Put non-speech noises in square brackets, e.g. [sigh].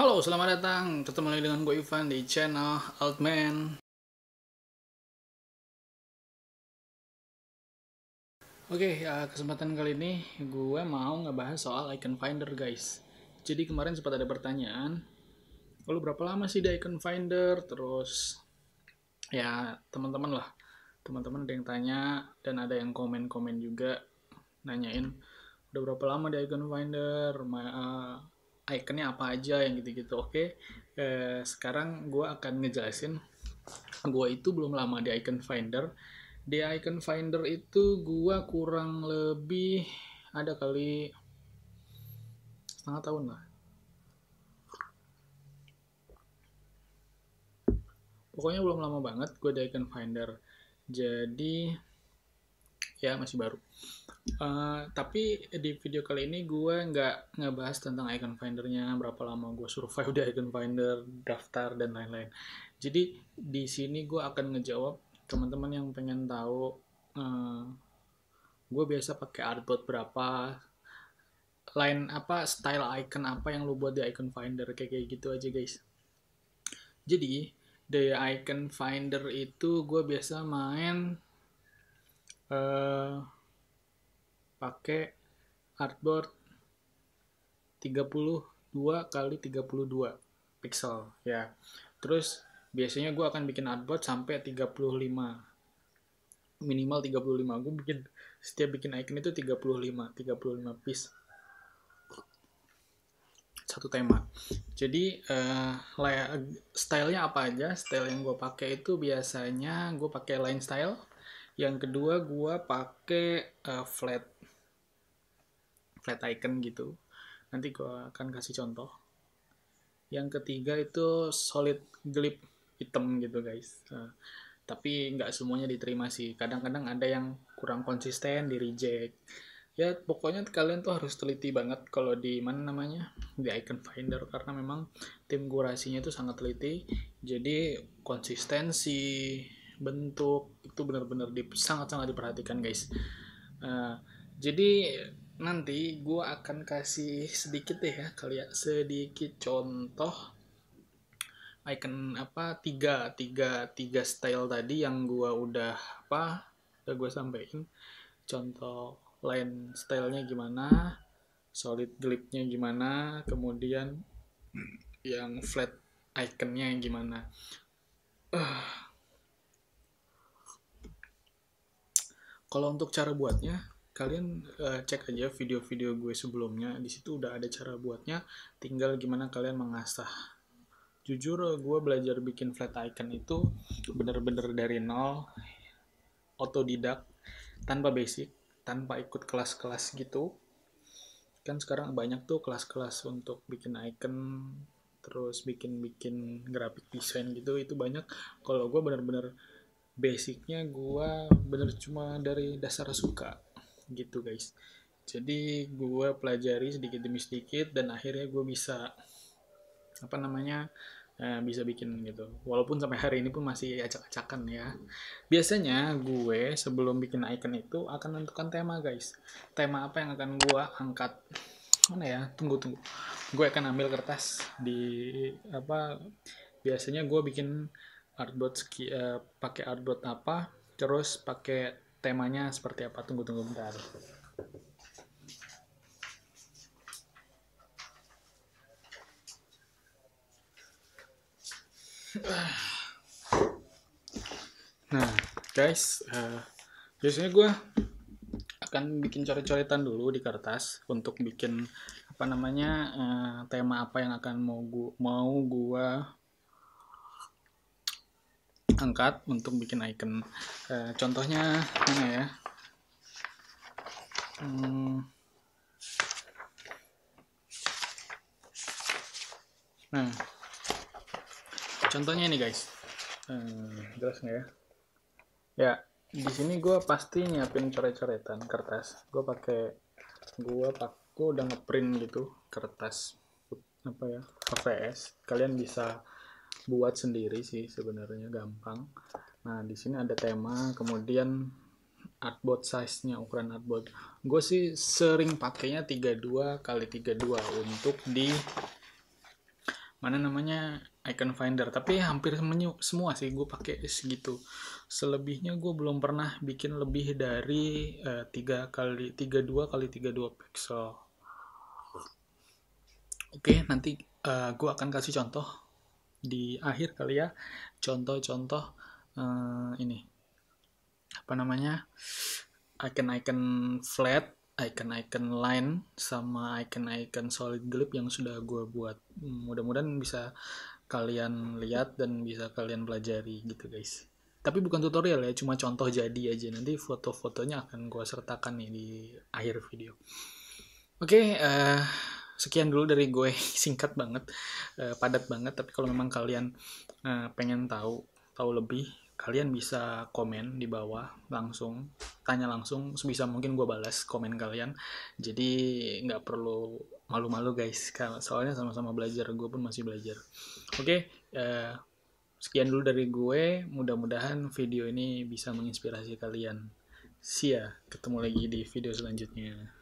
Halo, selamat datang. Ketemu lagi dengan gue Ivan di channel Altman. Oke, okay, eh, kesempatan kali ini gue mau ngebahas soal icon finder, guys. Jadi kemarin sempat ada pertanyaan, lalu oh, berapa lama sih di icon finder? Terus, ya teman-teman lah, teman-teman ada yang tanya dan ada yang komen-komen juga nanyain udah berapa lama di icon finder, eh, Iconnya apa aja yang gitu-gitu oke okay. eh, sekarang gue akan ngejelasin gue itu belum lama di icon finder di icon finder itu gue kurang lebih ada kali setengah tahun lah pokoknya belum lama banget gue di icon finder jadi ya masih baru. Uh, tapi di video kali ini gue nggak ngebahas tentang icon findernya, berapa lama gue survive di icon finder, daftar dan lain-lain. Jadi di sini gue akan ngejawab teman-teman yang pengen tahu uh, eh, gue biasa pakai artboard berapa, line apa style icon apa yang lo buat di icon finder kayak kayak gitu aja guys jadi di icon finder itu gue biasa main Eh, pakai artboard 32 kali 32 pixel ya. Terus biasanya gue akan bikin artboard sampai 35 minimal 35 gue bikin setiap bikin icon itu 35 35 piece satu tema jadi uh, stylenya apa aja style yang gue pakai itu biasanya gue pakai line style yang kedua gue pakai uh, eh, flat flat icon gitu nanti gue akan kasih contoh yang ketiga itu solid glip hitam gitu guys uh, tapi nggak semuanya diterima sih kadang-kadang ada yang kurang konsisten di reject ya pokoknya kalian tuh harus teliti banget kalau di mana namanya di icon finder karena memang tim kurasinya itu sangat teliti jadi konsistensi bentuk itu benar-benar dip, sangat-sangat diperhatikan guys uh, jadi nanti gue akan kasih sedikit deh ya kalian ya, sedikit contoh icon apa tiga tiga tiga style tadi yang gue udah apa udah gue sampaikan contoh line stylenya gimana solid glipnya gimana kemudian yang flat iconnya gimana uh, Kalau untuk cara buatnya, kalian uh, cek aja video-video gue sebelumnya. Di situ udah ada cara buatnya, tinggal gimana kalian mengasah. Jujur, gue belajar bikin flat icon itu bener-bener dari nol, otodidak, tanpa basic, tanpa ikut kelas-kelas gitu. Kan sekarang banyak tuh kelas-kelas untuk bikin icon, terus bikin-bikin grafik desain gitu, itu banyak. Kalau gue bener-bener basicnya gue bener cuma dari dasar suka gitu guys jadi gue pelajari sedikit demi sedikit dan akhirnya gue bisa apa namanya eh, bisa bikin gitu walaupun sampai hari ini pun masih acak-acakan ya biasanya gue sebelum bikin icon itu akan menentukan tema guys tema apa yang akan gue angkat mana ya tunggu tunggu gue akan ambil kertas di apa biasanya gue bikin artboard uh, pakai artboard apa, terus pakai temanya seperti apa. Tunggu tunggu bentar. Nah, guys, uh, biasanya gue akan bikin coret-coretan dulu di kertas untuk bikin apa namanya uh, tema apa yang akan mau gua, mau gue angkat untuk bikin icon eh, contohnya mana ya hmm. nah contohnya ini guys hmm, jelas nggak ya ya di sini gue pasti nyiapin coret-coretan kertas gue pakai gue pak gue udah ngeprint gitu kertas apa ya HVS kalian bisa buat sendiri sih sebenarnya gampang nah di sini ada tema kemudian artboard size-nya ukuran artboard gue sih sering pakainya 32 kali 32 untuk di mana namanya icon finder tapi hampir semua sih gue pakai segitu selebihnya gue belum pernah bikin lebih dari eh, tiga kali kali 32 kali 32 pixel oke okay, nanti uh, eh, gue akan kasih contoh di akhir kali ya contoh-contoh uh, ini apa namanya icon-icon flat icon-icon line sama icon-icon solid grip yang sudah gue buat mudah-mudahan bisa kalian lihat dan bisa kalian pelajari gitu guys tapi bukan tutorial ya cuma contoh jadi aja nanti foto-fotonya akan gue sertakan nih di akhir video oke okay, uh, eh, sekian dulu dari gue [laughs] singkat banget uh, padat banget tapi kalau memang kalian uh, pengen tahu tahu lebih kalian bisa komen di bawah langsung tanya langsung sebisa mungkin gue balas komen kalian jadi nggak perlu malu-malu guys soalnya sama-sama belajar gue pun masih belajar oke okay, uh, eh, sekian dulu dari gue mudah-mudahan video ini bisa menginspirasi kalian sia ya, ketemu lagi di video selanjutnya